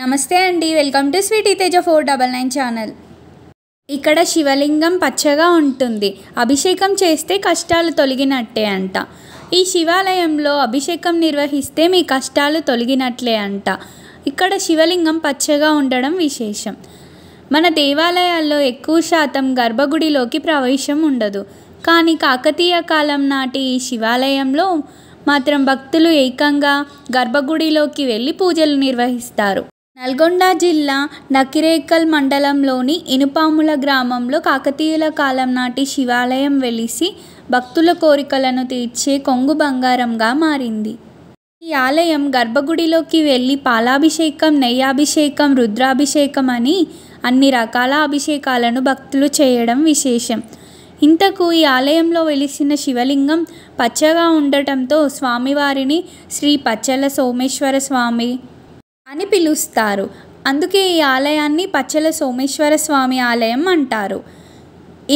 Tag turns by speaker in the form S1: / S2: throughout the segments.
S1: నమస్తే అండి welcome to Sweety Teja four double nine channel ఇక్కడ శివలింగం పచ్చగా ఉంటుంది అభిషేకం చేస్తే కష్టాలు తొలగినట్టే అంట ఈ శివాలయంలో అభిషేకం నిర్వహిస్తే మీ కష్టాలు తొలగినట్లే అంట ఇక్కడ శివలింగం పచ్చగా ఉండడం విశేషం మన దేవాలయాల్లో ఎక్కువ శాతం గర్భగుడిలోకి ప్రవేశం ఉండదు కానీ కాకతీయ కాలం నాటి ఈ శివాలయంలో మాత్రం భక్తులు ఏకంగా గర్భగుడిలోకి వెళ్ళి పూజలు నిర్వహిస్తారు నల్గొండ జిల్లా నకిరేకల్ మండలంలోని ఇనుపాముల గ్రామంలో కాకతీయుల కాలం నాటి శివాలయం వెలిసి భక్తుల కోరికలను తీర్చే కొంగు బంగారంగా మారింది ఈ ఆలయం గర్భగుడిలోకి వెళ్ళి పాలాభిషేకం నెయ్యాభిషేకం రుద్రాభిషేకం అని అన్ని రకాల అభిషేకాలను భక్తులు చేయడం విశేషం ఇంతకు ఈ ఆలయంలో వెలిసిన శివలింగం పచ్చగా ఉండటంతో స్వామివారిని శ్రీ పచ్చల సోమేశ్వర స్వామి అని పిలుస్తారు అందుకే ఈ ఆలయాన్ని పచ్చల సోమేశ్వర స్వామి ఆలయం అంటారు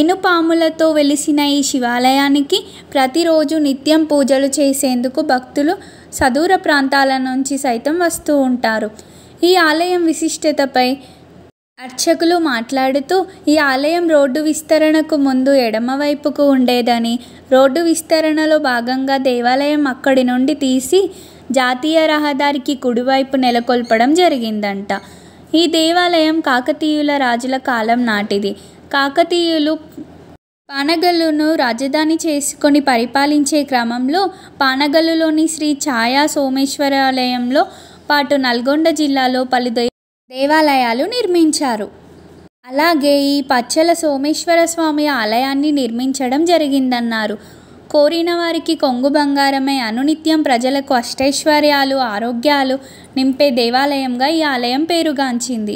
S1: ఇనుపాములతో వెలిసిన ఈ శివాలయానికి ప్రతిరోజు నిత్యం పూజలు చేసేందుకు భక్తులు సదూర ప్రాంతాల నుంచి సైతం వస్తూ ఉంటారు ఈ ఆలయం విశిష్టతపై అర్చకులు మాట్లాడుతూ ఈ ఆలయం రోడ్డు విస్తరణకు ముందు ఎడమవైపుకు ఉండేదని రోడ్డు విస్తరణలో భాగంగా దేవాలయం అక్కడి నుండి తీసి జాతీయ రహదారికి కుడివైపు నెలకొల్పడం జరిగిందంట ఈ దేవాలయం కాకతీయుల రాజుల కాలం నాటిది కాకతీయులు పానగల్లును రాజధాని చేసుకొని పరిపాలించే క్రమంలో పానగల్లులోని శ్రీ ఛాయా సోమేశ్వరాలయంలో పాటు నల్గొండ జిల్లాలో పలు దేవాలయాలు నిర్మించారు అలాగే ఈ పచ్చల సోమేశ్వర స్వామి ఆలయాన్ని నిర్మించడం జరిగిందన్నారు కోరిన వారికి కొంగు బంగారమే అనునిత్యం ప్రజలకు అష్టైశ్వర్యాలు ఆరోగ్యాలు నింపే దేవాలయంగా ఈ ఆలయం పేరుగాంచింది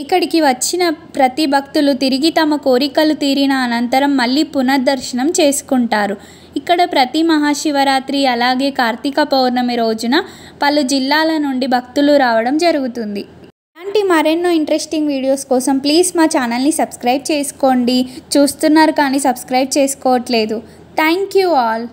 S1: ఇక్కడికి వచ్చిన ప్రతి భక్తులు తిరిగి తమ కోరికలు తీరిన అనంతరం మళ్ళీ పునర్దర్శనం చేసుకుంటారు ఇక్కడ ప్రతి మహాశివరాత్రి అలాగే కార్తీక పౌర్ణమి రోజున పలు జిల్లాల నుండి భక్తులు రావడం జరుగుతుంది ఇలాంటి మరెన్నో ఇంట్రెస్టింగ్ వీడియోస్ కోసం ప్లీజ్ మా ఛానల్ని సబ్స్క్రైబ్ చేసుకోండి చూస్తున్నారు కానీ సబ్స్క్రైబ్ చేసుకోవట్లేదు థ్యాంక్ యూ ఆల్